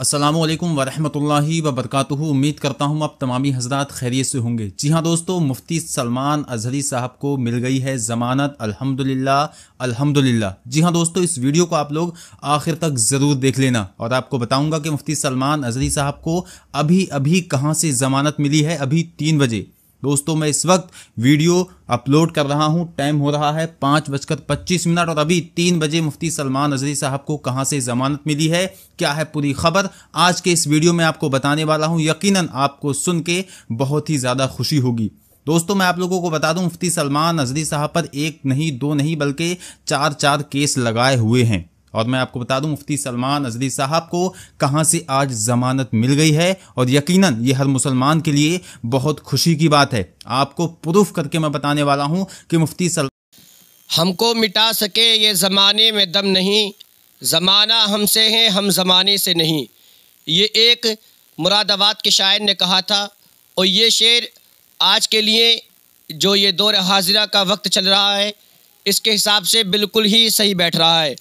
असलम वरहमल वबरक उम्मीद करता हूँ आप तमामी हजरात खैरियत से होंगे जी हाँ दोस्तों मुफ्ती सलमान अजहरी साहब को मिल गई है ज़मानत अल्हम्दुलिल्लाह अल्हम्दुलिल्लाह जी हाँ दोस्तों इस वीडियो को आप लोग आखिर तक ज़रूर देख लेना और आपको बताऊँगा कि मुफ्ती सलमान अजहरी साहब को अभी अभी कहाँ से ज़मानत मिली है अभी तीन बजे दोस्तों मैं इस वक्त वीडियो अपलोड कर रहा हूं टाइम हो रहा है पाँच बजकर पच्चीस मिनट और अभी तीन बजे मुफ्ती सलमान नजरी साहब को कहां से ज़मानत मिली है क्या है पूरी खबर आज के इस वीडियो में आपको बताने वाला हूं यकीनन आपको सुन के बहुत ही ज़्यादा खुशी होगी दोस्तों मैं आप लोगों को बता दूं मुफ्ती सलमान नजरी साहब पर एक नहीं दो नहीं बल्कि चार चार केस लगाए हुए हैं और मैं आपको बता दूं मुफ्ती सलमान अजली साहब को कहां से आज ज़मानत मिल गई है और यकीनन ये हर मुसलमान के लिए बहुत खुशी की बात है आपको प्रूफ करके मैं बताने वाला हूं कि मुफ्ती सल हमको मिटा सके ये ज़माने में दम नहीं ज़माना हमसे है हम ज़माने से नहीं ये एक मुरादाबाद के शायर ने कहा था और ये शेर आज के लिए जो ये दौर हाजिरा का वक्त चल रहा है इसके हिसाब से बिल्कुल ही सही बैठ रहा है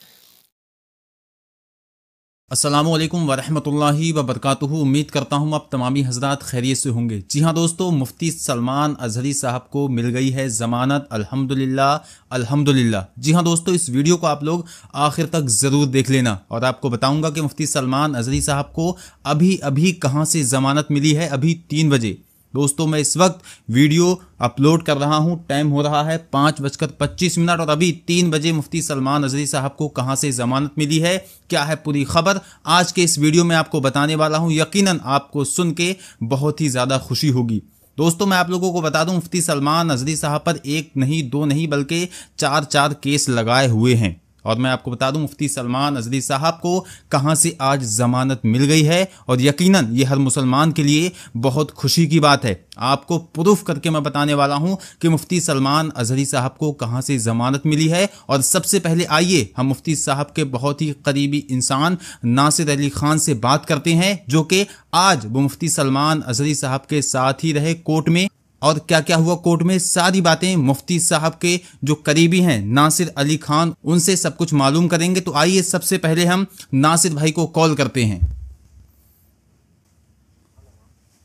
असलम वरहमल वबरक उम्मीद करता हूँ आप तमामी हजरात खैरियत से होंगे जी हाँ दोस्तों मुफ्ती सलमान अजहरी साहब को मिल गई है ज़मानत अल्हम्दुलिल्लाह अल्हम्दुलिल्लाह जी हाँ दोस्तों इस वीडियो को आप लोग आखिर तक ज़रूर देख लेना और आपको बताऊँगा कि मुफ्ती सलमान अजहरी साहब को अभी अभी कहाँ से ज़मानत मिली है अभी तीन बजे दोस्तों मैं इस वक्त वीडियो अपलोड कर रहा हूं टाइम हो रहा है पाँच बजकर पच्चीस मिनट और अभी तीन बजे मुफ्ती सलमान नजरी साहब को कहाँ से ज़मानत मिली है क्या है पूरी खबर आज के इस वीडियो में आपको बताने वाला हूं यकीनन आपको सुन के बहुत ही ज़्यादा खुशी होगी दोस्तों मैं आप लोगों को बता दूं मुफ्ती सलमान नजरी साहब पर एक नहीं दो नहीं बल्कि चार चार केस लगाए हुए हैं और मैं आपको बता दूं मुफ्ती सलमान अजली साहब को कहां से आज ज़मानत मिल गई है और यकीनन ये हर मुसलमान के लिए बहुत खुशी की बात है आपको प्रूफ करके मैं बताने वाला हूं कि मुफ्ती सलमान अजहरी साहब को कहां से ज़मानत मिली है और सबसे पहले आइए हम मुफ्ती साहब के बहुत ही करीबी इंसान नासिर अली खान से बात करते हैं जो कि आज वो मुफ्ती सलमान अजहरी साहब के साथ ही रहे कोर्ट में और क्या क्या हुआ कोर्ट में सारी बातें मुफ्ती साहब के जो करीबी हैं नासिर अली खान उनसे सब कुछ मालूम करेंगे तो आइए सबसे पहले हम नासिर भाई को कॉल करते हैं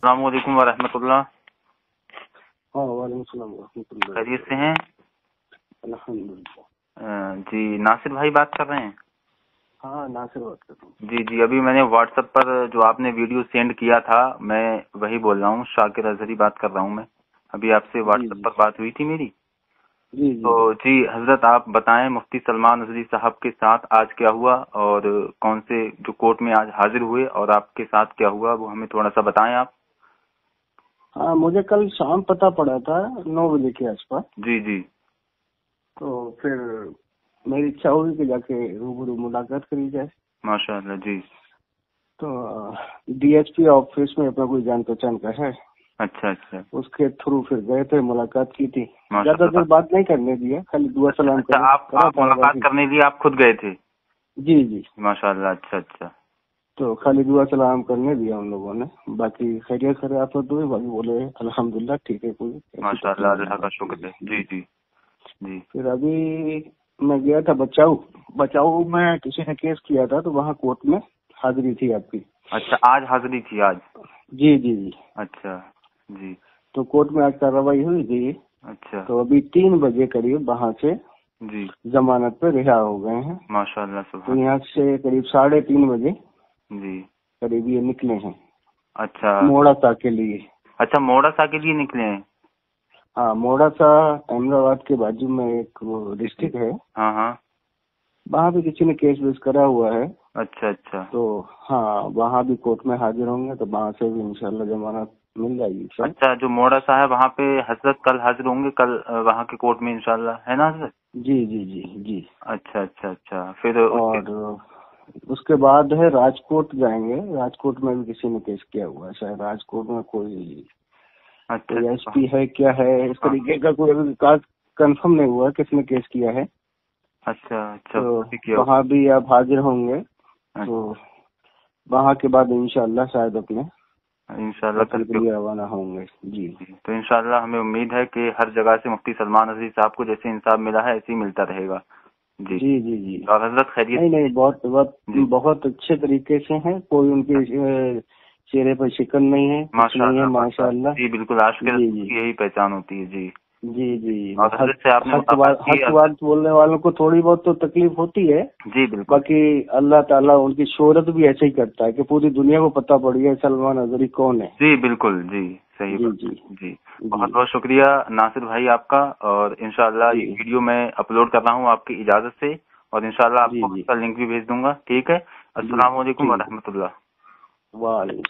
हाँ, से हैं जी नासिर भाई बात कर रहे हैं हाँ नासिर बात कर रहा हूँ जी जी अभी मैंने व्हाट्सएप पर जो आपने वीडियो सेंड किया था मैं वही बोल रहा हूँ शाकिर अजहरी बात कर रहा हूँ मैं अभी आपसे व्हाट्सएप पर बात हुई थी मेरी जी, तो जी हजरत आप बताएं मुफ्ती सलमान नजरी साहब के साथ आज क्या हुआ और कौन से जो कोर्ट में आज हाजिर हुए और आपके साथ क्या हुआ वो हमें थोड़ा सा बताएं आप हाँ मुझे कल शाम पता पड़ा था नौ बजे के आसपास जी जी तो फिर मेरी इच्छा हुई कि जाके रूबरू मुलाकात करी जाए माशाल्लाह जी तो डीएसपी ऑफिस में अपना कोई जान पहचान का है अच्छा अच्छा उसके थ्रू फिर गए थे मुलाकात की थी ज्यादा देर बात नहीं करने दिया खाली दुआ अच्छा, सलाम अच्छा, कर, आप, आप मुलाकात करने लिए आप खुद गए थे जी जी माशाल्लाह अच्छा अच्छा तो खाली दुआ सलाम करने दिया उन लोगों ने बाकी खैरियत खरे आप तो बाकी बोले अल्हम्दुलिल्लाह ठीक है पूरी माशाल्लाह अल्लाह का शुक्र है जी जी जी फिर अभी मैं गया था बचाऊ बचाऊ में किसी ने केस किया था तो वहाँ कोर्ट में हाजिरी थी आपकी अच्छा आज हाजिरी थी आज जी जी जी अच्छा जी तो कोर्ट में आज कार्रवाई हुई थी अच्छा तो अभी तीन बजे करीब वहाँ से जी जमानत पे रिहा हो गए हैं माशाल्लाह तो यहाँ से करीब साढ़े तीन बजे जी करीब ये निकले हैं अच्छा मोड़ासा के लिए अच्छा मोड़ासा के लिए निकले हैं हाँ मोड़ासा अहमदाबाद के बाजू में एक डिस्ट्रिक्ट है हाँ हाँ वहाँ भी किसी ने केस वेस करा हुआ है अच्छा अच्छा तो हाँ वहाँ भी कोर्ट में हाजिर होंगे तो वहाँ से भी इंशाल्लाह जमानत मिल जाएगी अच्छा जो मोड़ा साहब वहाँ पे हजरत कल हाजिर होंगे कल वहाँ के कोर्ट में इनशाला है ना हजरत जी जी जी जी अच्छा अच्छा अच्छा फिर और उसके बाद है राजकोट जाएंगे राजकोट में भी किसी ने केस किया हुआ है शायद राजकोट में कोई अच्छा एस अच्छा। पी है क्या है इस हाँ। तरीके का कोई कार्ड कंफर्म नहीं हुआ किसने केस किया है अच्छा अच्छा तो वहाँ भी आप हाजिर होंगे अच्छा। तो वहाँ के बाद इनशाला शायद अपने इंशाल्लाह कल के लिए रवाना होंगे जी तो इंशाल्लाह हमें उम्मीद है कि हर जगह से मुफ्ती सलमान अजीज साहब को जैसे इंसाफ मिला है ऐसे ही मिलता रहेगा जी जी जी जी और हजरत खैरियत नहीं नहीं बहुत बहुत बहुत अच्छे तरीके से हैं कोई उनके चेहरे पर शिकन नहीं है माशा माशा जी बिल्कुल आजकल यही पहचान होती है जी जी जी और हर सवाल बोलने वालों को थोड़ी बहुत तो तकलीफ होती है जी बिल्कुल बाकी अल्लाह ताला उनकी शोहरत भी ऐसे ही करता है कि पूरी दुनिया को पता पड़ गया सलमान अजहरी कौन है जी बिल्कुल जी सही जी जी, जी बहुत बहुत शुक्रिया नासिर भाई आपका और इनशाला वीडियो मैं अपलोड कर रहा हूँ आपकी इजाजत से और इनशाला आपको उसका लिंक भी भेज दूंगा ठीक है असला वरहमतुल्ला वाले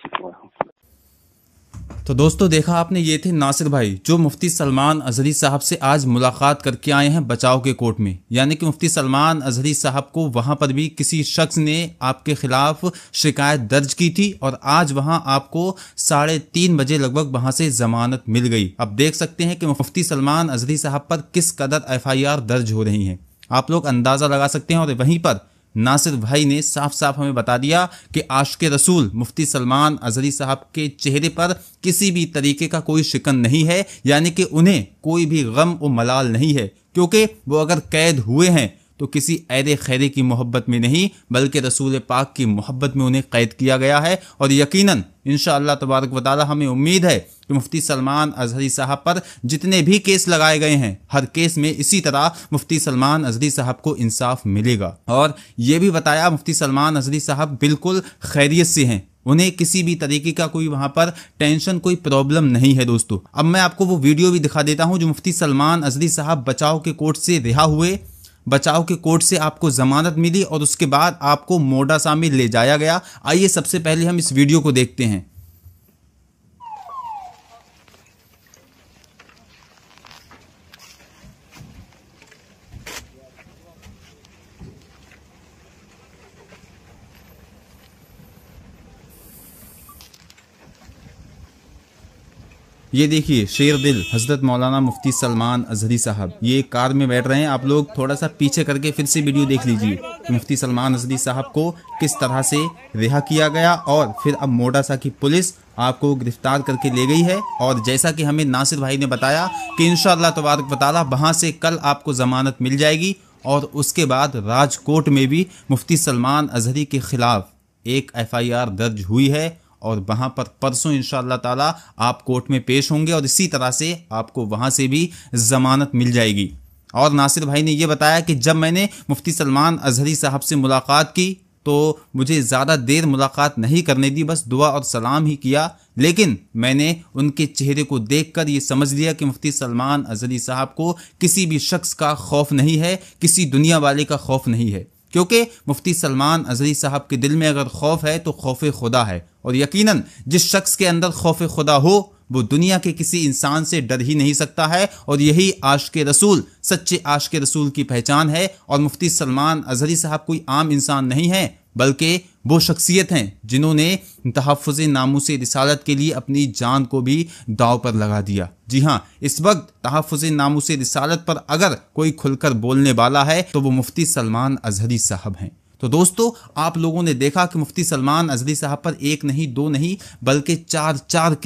तो दोस्तों देखा आपने ये थे नासिर भाई जो मुफ्ती सलमान अजहरी साहब से आज मुलाकात करके आए हैं बचाव के कोर्ट में यानी कि मुफ्ती सलमान अजहरी साहब को वहाँ पर भी किसी शख्स ने आपके खिलाफ शिकायत दर्ज की थी और आज वहाँ आपको साढ़े तीन बजे लगभग वहाँ से जमानत मिल गई अब देख सकते हैं कि मुफ्ती सलमान अजहरी साहब पर किस कदर एफ दर्ज हो रही है आप लोग अंदाज़ा लगा सकते हैं और वहीं पर नासिर भाई ने साफ साफ हमें बता दिया कि आश के रसूल मुफ्ती सलमान अजहरी साहब के चेहरे पर किसी भी तरीके का कोई शिकन नहीं है यानी कि उन्हें कोई भी गम व मलाल नहीं है क्योंकि वो अगर कैद हुए हैं तो किसी ऐरे खैरे की मोहब्बत में नहीं बल्कि रसूल पाक की मोहब्बत में उन्हें कैद किया गया है और यकीन इन शाह तबारक वाली हमें उम्मीद है कि मुफ्ती सलमान अजहरी साहब पर जितने भी केस लगाए गए हैं हर केस में इसी तरह मुफ्ती सलमान अजहरी साहब को इंसाफ मिलेगा और ये भी बताया मुफ्ती सलमान अजहरी साहब बिल्कुल खैरियत से हैं उन्हें किसी भी तरीके का कोई वहाँ पर टेंशन कोई प्रॉब्लम नहीं है दोस्तों अब मैं आपको वो वीडियो भी दिखा देता हूँ जो मुफ्ती सलमान अजहरी साहब बचाव के कोर्ट से रिहा हुए बचाव के कोर्ट से आपको जमानत मिली और उसके बाद आपको मोडा में ले जाया गया आइए सबसे पहले हम इस वीडियो को देखते हैं ये देखिए शेर दिल हजरत मौलाना मुफ्ती सलमान अजहरी साहब ये कार में बैठ रहे हैं आप लोग थोड़ा सा पीछे करके फिर से वीडियो देख लीजिए मुफ्ती सलमान अजहरी साहब को किस तरह से रिहा किया गया और फिर अब मोडासा की पुलिस आपको गिरफ्तार करके ले गई है और जैसा कि हमें नासिर भाई ने बताया कि इन तबारक वाली वहाँ से कल आपको ज़मानत मिल जाएगी और उसके बाद राजकोट में भी मुफ्ती सलमान अजहरी के ख़िलाफ़ एक एफ़ दर्ज हुई है और वहाँ पर परसों इन ताला आप कोर्ट में पेश होंगे और इसी तरह से आपको वहाँ से भी ज़मानत मिल जाएगी और नासिर भाई ने यह बताया कि जब मैंने मुफ्ती सलमान अजहरी साहब से मुलाकात की तो मुझे ज़्यादा देर मुलाकात नहीं करने दी बस दुआ और सलाम ही किया लेकिन मैंने उनके चेहरे को देखकर ये समझ लिया कि मुफ्ती सलमान अजहरी साहब को किसी भी शख्स का खौफ नहीं है किसी दुनिया वाले का खौफ नहीं है क्योंकि मुफ्ती सलमान अजहरी साहब के दिल में अगर खौफ है तो खौफ खुदा है और यकीनन जिस शख्स के अंदर खौफ खुदा हो वो दुनिया के किसी इंसान से डर ही नहीं सकता है और यही आश के रसूल सच्चे आश के रसूल की पहचान है और मुफ्ती सलमान अजहरी साहब कोई आम इंसान नहीं है बल्कि वो शख्सियत हैं जिन्होंने तहफ़ से रिसालत के लिए अपनी जान को भी दाव पर लगा दिया जी हाँ इस वक्त तहफ़ से रिसालत पर अगर कोई खुलकर बोलने वाला है तो वो मुफ्ती सलमान अजहरी साहब हैं तो दोस्तों आप लोगों ने देखा कि मुफ्ती सलमान अजली साहब पर एक नहीं दो नहीं बल्कि चार चार